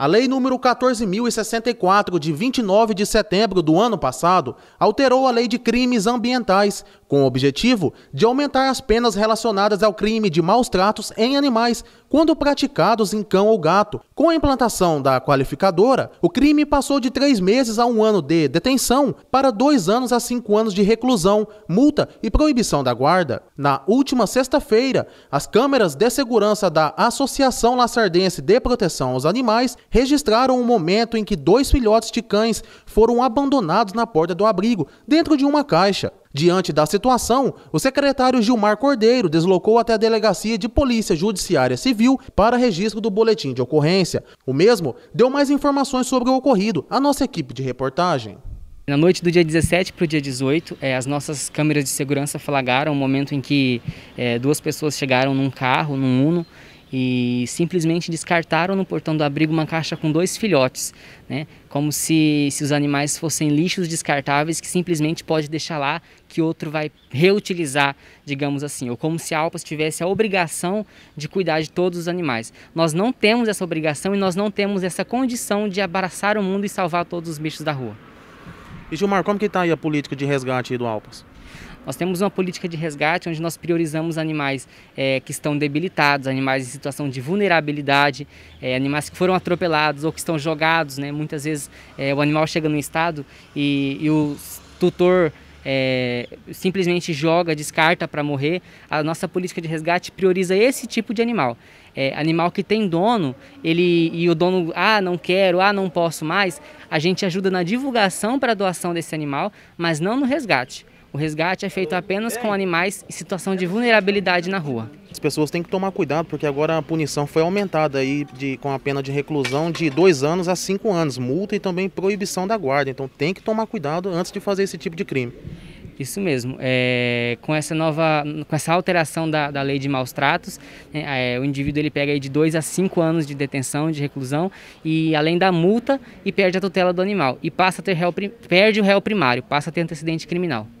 A Lei Número 14.064, de 29 de setembro do ano passado, alterou a Lei de Crimes Ambientais, com o objetivo de aumentar as penas relacionadas ao crime de maus tratos em animais quando praticados em cão ou gato. Com a implantação da qualificadora, o crime passou de três meses a um ano de detenção para dois anos a cinco anos de reclusão, multa e proibição da guarda. Na última sexta-feira, as câmeras de segurança da Associação Lacerdense de Proteção aos Animais registraram o um momento em que dois filhotes de cães foram abandonados na porta do abrigo, dentro de uma caixa. Diante da situação, o secretário Gilmar Cordeiro deslocou até a Delegacia de Polícia Judiciária Civil para registro do boletim de ocorrência. O mesmo deu mais informações sobre o ocorrido à nossa equipe de reportagem. Na noite do dia 17 para o dia 18, eh, as nossas câmeras de segurança flagraram o um momento em que eh, duas pessoas chegaram num carro, num Uno, e simplesmente descartaram no portão do abrigo uma caixa com dois filhotes, né? como se, se os animais fossem lixos descartáveis que simplesmente pode deixar lá que outro vai reutilizar, digamos assim, ou como se a Alpas tivesse a obrigação de cuidar de todos os animais. Nós não temos essa obrigação e nós não temos essa condição de abraçar o mundo e salvar todos os bichos da rua. E Gilmar, como que está aí a política de resgate do Alpas? Nós temos uma política de resgate onde nós priorizamos animais é, que estão debilitados, animais em situação de vulnerabilidade, é, animais que foram atropelados ou que estão jogados. Né? Muitas vezes é, o animal chega no estado e, e o tutor é, simplesmente joga, descarta para morrer, a nossa política de resgate prioriza esse tipo de animal. É, animal que tem dono, ele e o dono, ah, não quero, ah, não posso mais, a gente ajuda na divulgação para a doação desse animal, mas não no resgate. O resgate é feito apenas com é. animais em situação de vulnerabilidade na rua. As pessoas têm que tomar cuidado, porque agora a punição foi aumentada aí de, com a pena de reclusão de dois anos a cinco anos, multa e também proibição da guarda. Então tem que tomar cuidado antes de fazer esse tipo de crime. Isso mesmo. É, com essa nova, com essa alteração da, da lei de maus tratos, né, é, o indivíduo ele pega de dois a cinco anos de detenção, de reclusão, e além da multa, e perde a tutela do animal. E passa a ter réu, perde o réu primário, passa a ter antecedente criminal.